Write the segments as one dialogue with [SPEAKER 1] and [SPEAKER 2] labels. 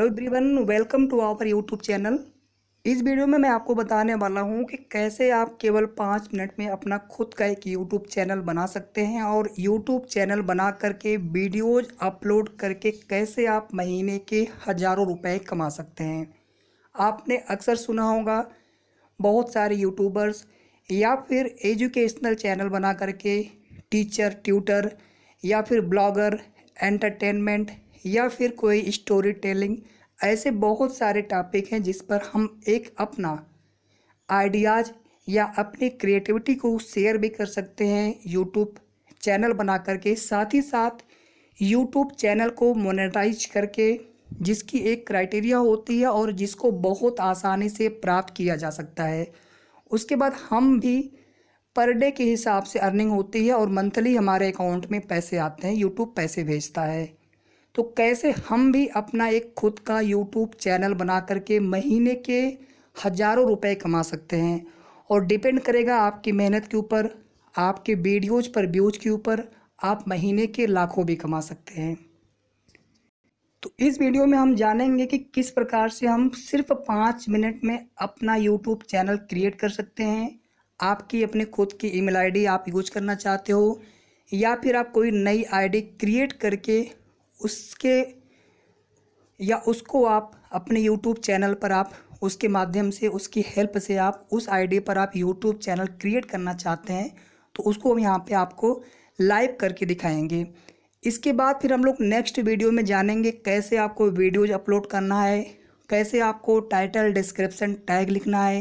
[SPEAKER 1] hello everyone welcome to our YouTube channel इस video में मैं आपको बताने वाला हूं कि कैसे आप केवल पाँच मिनट में अपना खुद का एक यूट्यूब चैनल बना सकते हैं और यूट्यूब चैनल बना करके वीडियोज अपलोड करके कैसे आप महीने के हज़ारों रुपए कमा सकते हैं आपने अक्सर सुना होगा बहुत सारे यूट्यूबर्स या फिर एजुकेशनल चैनल बना करके टीचर ट्यूटर या फिर ब्लॉगर एंटरटेनमेंट या फिर कोई स्टोरी टेलिंग ऐसे बहुत सारे टॉपिक हैं जिस पर हम एक अपना आइडियाज़ या अपनी क्रिएटिविटी को शेयर भी कर सकते हैं यूट्यूब चैनल बना करके साथ ही साथ यूट्यूब चैनल को मोनेटाइज करके जिसकी एक क्राइटेरिया होती है और जिसको बहुत आसानी से प्राप्त किया जा सकता है उसके बाद हम भी पर डे के हिसाब से अर्निंग होती है और मंथली हमारे अकाउंट में पैसे आते हैं यूट्यूब पैसे भेजता है तो कैसे हम भी अपना एक खुद का यूट्यूब चैनल बना करके महीने के हज़ारों रुपए कमा सकते हैं और डिपेंड करेगा आपकी मेहनत के ऊपर आपके वीडियोज पर व्यूज के ऊपर आप महीने के लाखों भी कमा सकते हैं तो इस वीडियो में हम जानेंगे कि किस प्रकार से हम सिर्फ पाँच मिनट में अपना यूट्यूब चैनल क्रिएट कर सकते हैं आपकी अपने खुद की ईमेल आईडी आप यूज करना चाहते हो या फिर आप कोई नई आईडी क्रिएट करके उसके या उसको आप अपने यूट्यूब चैनल पर आप उसके माध्यम से उसकी हेल्प से आप उस आईडी पर आप यूट्यूब चैनल क्रिएट करना चाहते हैं तो उसको हम यहाँ पे आपको लाइव करके दिखाएंगे इसके बाद फिर हम लोग नेक्स्ट वीडियो में जानेंगे कैसे आपको वीडियोज अपलोड करना है कैसे आपको टाइटल डिस्क्रिप्शन टैग लिखना है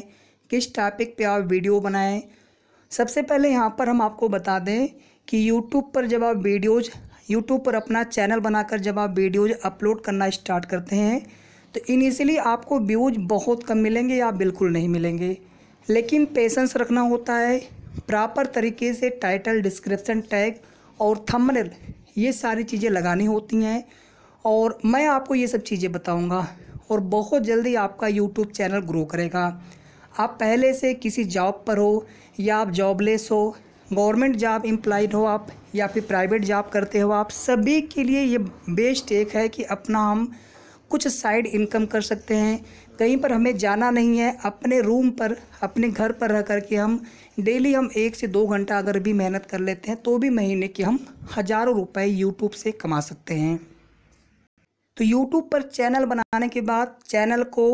[SPEAKER 1] किस टॉपिक पे आप वीडियो बनाएं सबसे पहले यहाँ पर हम आपको बता दें कि यूट्यूब पर जब आप वीडियोज यूट्यूब पर अपना चैनल बनाकर जब आप वीडियोज अपलोड करना स्टार्ट करते हैं तो इनिशियली आपको व्यूज बहुत कम मिलेंगे या बिल्कुल नहीं मिलेंगे लेकिन पेशेंस रखना होता है प्रॉपर तरीके से टाइटल डिस्क्रिप्शन टैग और थंबनेल ये सारी चीज़ें लगानी होती हैं और मैं आपको ये सब चीज़ें बताऊंगा और बहुत जल्दी आपका यूट्यूब चैनल ग्रो करेगा आप पहले से किसी जॉब पर हो या आप जॉबलेस हो गवर्नमेंट जॉब एम्प्लॉयड हो आप या फिर प्राइवेट जॉब करते हो आप सभी के लिए ये बेस्ट एक है कि अपना हम कुछ साइड इनकम कर सकते हैं कहीं पर हमें जाना नहीं है अपने रूम पर अपने घर पर रह कर के हम डेली हम एक से दो घंटा अगर भी मेहनत कर लेते हैं तो भी महीने के हम हज़ारों रुपए यूट्यूब से कमा सकते हैं तो यूट्यूब पर चैनल बनाने के बाद चैनल को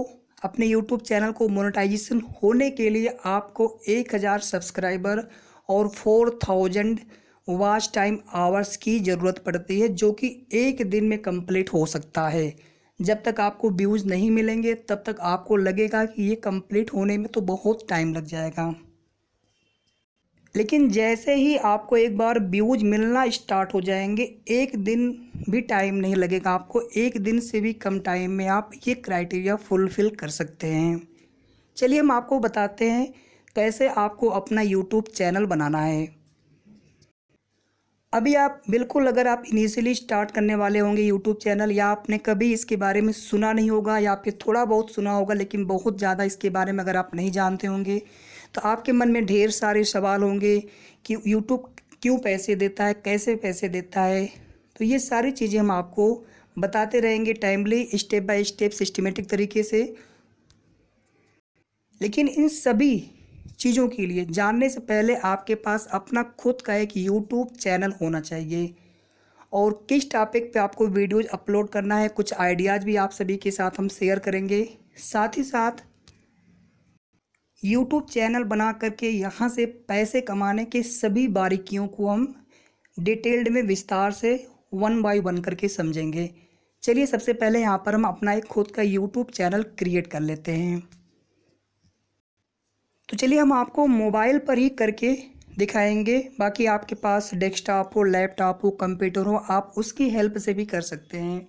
[SPEAKER 1] अपने यूट्यूब चैनल को मोनेटाइजेशन होने के लिए आपको एक हज़ार सब्सक्राइबर और four thousand watch time hours की ज़रूरत पड़ती है जो कि एक दिन में कंप्लीट हो सकता है जब तक आपको व्यूज़ नहीं मिलेंगे तब तक आपको लगेगा कि ये कंप्लीट होने में तो बहुत टाइम लग जाएगा लेकिन जैसे ही आपको एक बार व्यूज मिलना स्टार्ट हो जाएंगे एक दिन भी टाइम नहीं लगेगा आपको एक दिन से भी कम टाइम में आप ये क्राइटेरिया फुलफ़िल कर सकते हैं चलिए हम आपको बताते हैं कैसे आपको अपना यूट्यूब चैनल बनाना है अभी आप बिल्कुल अगर आप इनिशियली स्टार्ट करने वाले होंगे यूट्यूब चैनल या आपने कभी इसके बारे में सुना नहीं होगा या आपके थोड़ा बहुत सुना होगा लेकिन बहुत ज़्यादा इसके बारे में अगर आप नहीं जानते होंगे तो आपके मन में ढेर सारे सवाल होंगे कि यूट्यूब क्यों पैसे देता है कैसे पैसे देता है तो ये सारी चीज़ें हम आपको बताते रहेंगे timely step by step systematic तरीके से लेकिन इन सभी चीज़ों के लिए जानने से पहले आपके पास अपना खुद का एक यूट्यूब चैनल होना चाहिए और किस टॉपिक पे आपको वीडियोज अपलोड करना है कुछ आइडियाज़ भी आप सभी के साथ हम शेयर करेंगे साथ ही साथ यूट्यूब चैनल बना करके यहाँ से पैसे कमाने के सभी बारीकियों को हम डिटेल्ड में विस्तार से वन बाय वन करके समझेंगे चलिए सबसे पहले यहाँ पर हम अपना एक खुद का यूट्यूब चैनल क्रिएट कर लेते हैं तो चलिए हम आपको मोबाइल पर ही करके दिखाएंगे बाकी आपके पास डेस्कटॉप हो लैपटॉप हो कंप्यूटर हो आप उसकी हेल्प से भी कर सकते हैं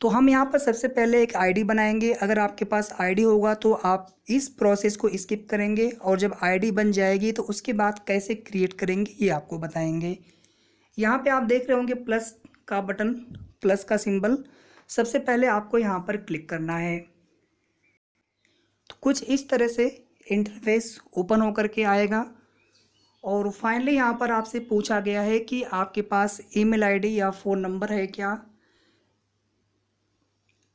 [SPEAKER 1] तो हम यहाँ पर सबसे पहले एक आईडी बनाएंगे अगर आपके पास आईडी होगा तो आप इस प्रोसेस को स्किप करेंगे और जब आईडी बन जाएगी तो उसके बाद कैसे क्रिएट करेंगे ये आपको बताएंगे यहाँ पे आप देख रहे होंगे प्लस का बटन प्लस का सिंबल सबसे पहले आपको यहाँ पर क्लिक करना है तो कुछ इस तरह से इंटरफेस ओपन होकर के आएगा और फाइनली यहाँ पर आपसे पूछा गया है कि आपके पास ईमेल आईडी या फ़ोन नंबर है क्या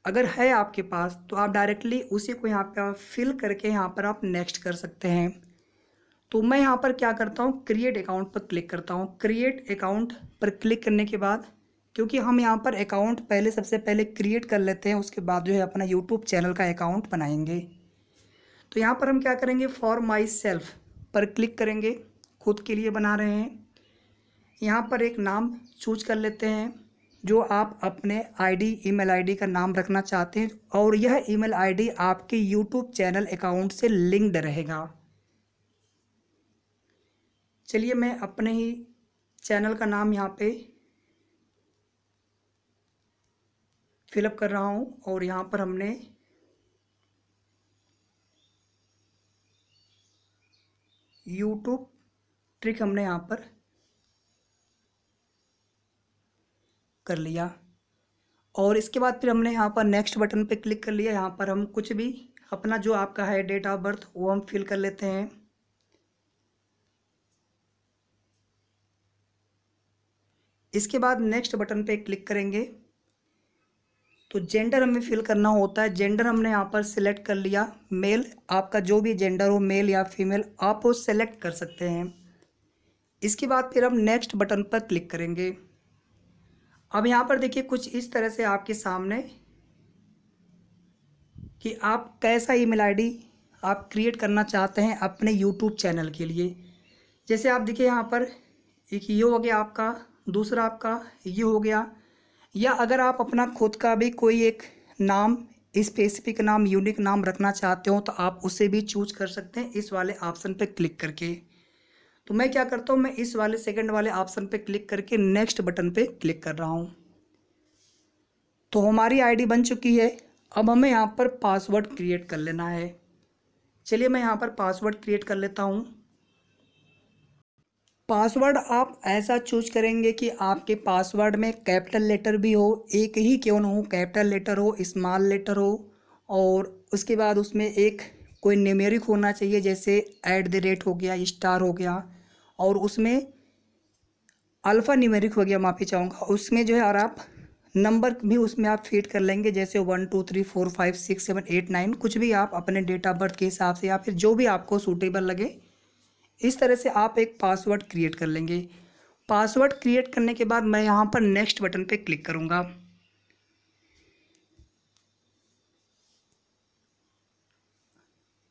[SPEAKER 1] अगर है आपके पास तो आप डायरेक्टली उसी को यहाँ पर फिल करके यहाँ पर आप नेक्स्ट कर सकते हैं तो मैं यहाँ पर क्या करता हूँ क्रिएट अकाउंट पर क्लिक करता हूँ क्रिएट अकाउंट पर क्लिक करने के बाद क्योंकि हम यहाँ पर अकाउंट पहले सबसे पहले क्रिएट कर लेते हैं उसके बाद जो है अपना यूट्यूब चैनल का अकाउंट बनाएंगे तो यहाँ पर हम क्या करेंगे फॉर माई सेल्फ पर क्लिक करेंगे खुद के लिए बना रहे हैं यहाँ पर एक नाम चूज कर लेते हैं जो आप अपने आईडी ईमेल आईडी का नाम रखना चाहते हैं और यह ईमेल आईडी आपके यूट्यूब चैनल अकाउंट से लिंक्ड रहेगा चलिए मैं अपने ही चैनल का नाम यहाँ पे फिलअप कर रहा हूँ और यहाँ पर हमने यूट्यूब ट्रिक हमने यहाँ पर कर लिया और इसके बाद फिर हमने यहाँ पर नेक्स्ट बटन पे क्लिक कर लिया यहाँ पर हम कुछ भी अपना जो आपका है डेट ऑफ बर्थ वो हम फिल कर लेते हैं इसके बाद नेक्स्ट बटन पे क्लिक करेंगे तो जेंडर हमें फिल करना होता है जेंडर हमने यहाँ पर सिलेक्ट कर लिया मेल आपका जो भी जेंडर हो मेल या फीमेल आप वो सेलेक्ट कर सकते हैं इसके बाद फिर हम नेक्स्ट बटन पर क्लिक करेंगे अब यहाँ पर देखिए कुछ इस तरह से आपके सामने कि आप कैसा ईमेल आईडी आप क्रिएट करना चाहते हैं अपने यूट्यूब चैनल के लिए जैसे आप देखिए यहाँ पर एक ये हो गया आपका दूसरा आपका ये हो गया या अगर आप अपना खुद का भी कोई एक नाम स्पेसिफिक नाम यूनिक नाम रखना चाहते हो तो आप उसे भी चूज कर सकते हैं इस वाले ऑप्शन पर क्लिक करके तो मैं क्या करता हूँ मैं इस वाले सेकंड वाले ऑप्शन पर क्लिक करके नेक्स्ट बटन पर क्लिक कर रहा हूँ तो हमारी आईडी बन चुकी है अब हमें यहाँ पर पासवर्ड क्रिएट कर लेना है चलिए मैं यहाँ पर पासवर्ड क्रिएट कर लेता हूँ पासवर्ड आप ऐसा चूज करेंगे कि आपके पासवर्ड में कैपिटल लेटर भी हो एक ही क्यों ना हो कैपिटल लेटर हो स्मॉल लेटर हो और उसके बाद उसमें एक कोई न्यूमेरिक होना चाहिए जैसे ऐट द रेट हो गया स्टार हो गया और उसमें अल्फ़ा न्यूमेरिक हो गया माफ़ी चाहूँगा उसमें जो है और आप नंबर भी उसमें आप फीड कर लेंगे जैसे one two three four five six seven eight nine कुछ भी आप अपने डेट ऑफ बर्थ के हिसाब से या फिर जो भी आपको सूटेबल लगे इस तरह से आप एक पासवर्ड क्रिएट कर लेंगे पासवर्ड क्रिएट करने के बाद मैं यहाँ पर नेक्स्ट बटन पे क्लिक करूँगा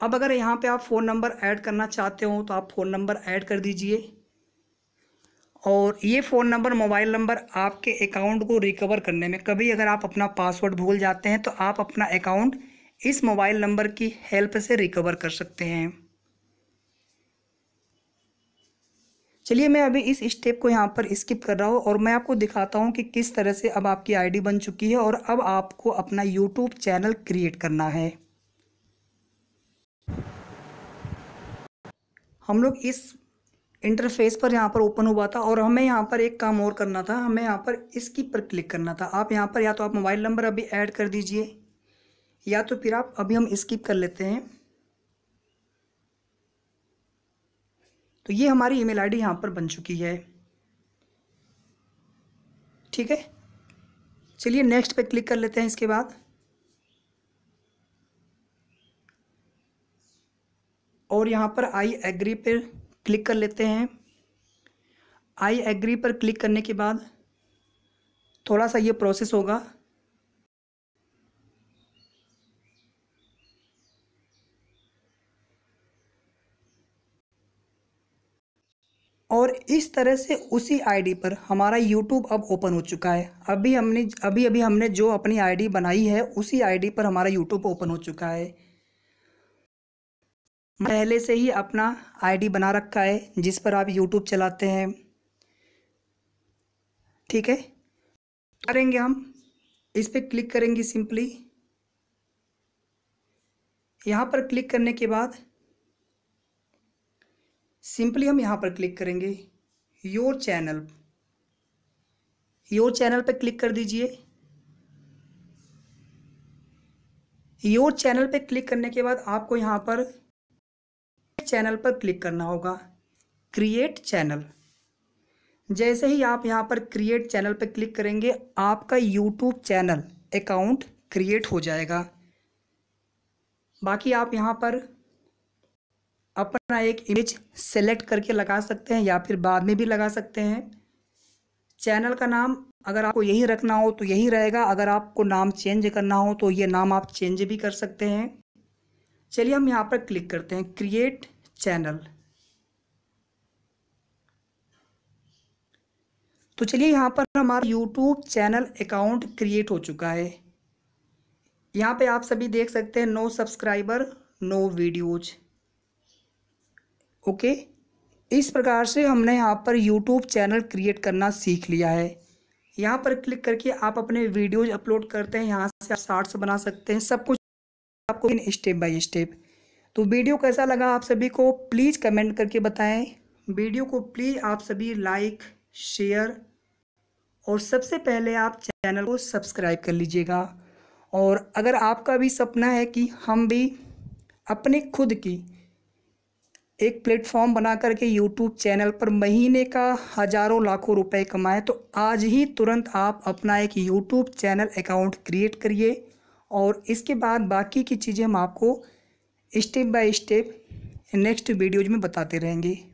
[SPEAKER 1] अब अगर यहाँ पे आप फ़ोन नंबर ऐड करना चाहते हो तो आप फ़ोन नंबर ऐड कर दीजिए और ये फ़ोन नंबर मोबाइल नंबर आपके अकाउंट को रिकवर करने में कभी अगर आप अपना पासवर्ड भूल जाते हैं तो आप अपना अकाउंट इस मोबाइल नंबर की हेल्प से रिकवर कर सकते हैं चलिए मैं अभी इस स्टेप को यहाँ पर स्किप कर रहा हूँ और मैं आपको दिखाता हूँ कि किस तरह से अब आपकी आईडी बन चुकी है और अब आपको अपना यूट्यूब चैनल क्रिएट करना है हम लोग इस इंटरफेस पर यहाँ पर ओपन हुआ था और हमें यहाँ पर एक काम और करना था हमें यहाँ पर इसकी पर क्लिक करना था आप यहाँ पर या तो आप मोबाइल नंबर अभी ऐड कर दीजिए या तो फिर आप अभी हम स्किप कर लेते हैं तो ये हमारी ईमेल आईडी यहाँ पर बन चुकी है ठीक है चलिए नेक्स्ट पे क्लिक कर लेते हैं इसके बाद और यहाँ पर आई एग्री पर क्लिक कर लेते हैं आई एग्री पर क्लिक करने के बाद थोड़ा सा ये प्रोसेस होगा और इस तरह से उसी आईडी पर हमारा यूट्यूब अब ओपन हो चुका है अभी हमने अभी अभी हमने जो अपनी आईडी बनाई है उसी आईडी पर हमारा यूट्यूब ओपन हो चुका है पहले से ही अपना आईडी बना रखा है जिस पर आप यूट्यूब चलाते हैं ठीक है करेंगे हम इस पर क्लिक करेंगे सिंपली यहाँ पर क्लिक करने के बाद सिंपली हम यहाँ पर क्लिक करेंगे योर चैनल योर चैनल पर क्लिक कर दीजिए योर चैनल पर क्लिक करने के बाद आपको यहाँ पर चैनल पर क्लिक करना होगा क्रिएट चैनल जैसे ही आप यहाँ पर क्रिएट चैनल पर क्लिक करेंगे आपका यूट्यूब चैनल अकाउंट क्रिएट हो जाएगा बाकी आप यहाँ पर अपना एक इमेज सेलेक्ट करके लगा सकते हैं या फिर बाद में भी लगा सकते हैं चैनल का नाम अगर आपको यही रखना हो तो यही रहेगा अगर आपको नाम चेंज करना हो तो ये नाम आप चेंज भी कर सकते हैं चलिए हम यहाँ पर क्लिक करते हैं क्रिएट चैनल तो चलिए यहाँ पर हमारा यूट्यूब चैनल अकाउंट क्रिएट हो चुका है यहाँ पे आप सभी देख सकते हैं no subscriber no videos okay इस प्रकार से हमने यहाँ पर यूट्यूब चैनल क्रिएट करना सीख लिया है यहाँ पर क्लिक करके आप अपने वीडियोज अपलोड करते हैं यहाँ से आप शार्ट्स बना सकते हैं सब कुछ आपको इन स्टेप बाय स्टेप तो वीडियो कैसा लगा आप सभी को प्लीज़ कमेंट करके बताएं वीडियो को प्लीज़ आप सभी लाइक शेयर और सबसे पहले आप चैनल को सब्सक्राइब कर लीजिएगा और अगर आपका भी सपना है कि हम भी अपने खुद की एक प्लेटफॉर्म बना करके यूट्यूब चैनल पर महीने का हज़ारों लाखों रुपए कमाए तो आज ही तुरंत आप अपना एक यूट्यूब चैनल अकाउंट क्रिएट करिए और इसके बाद बाकी की चीज़ें हम आपको step by step next videos में बताते रहेंगे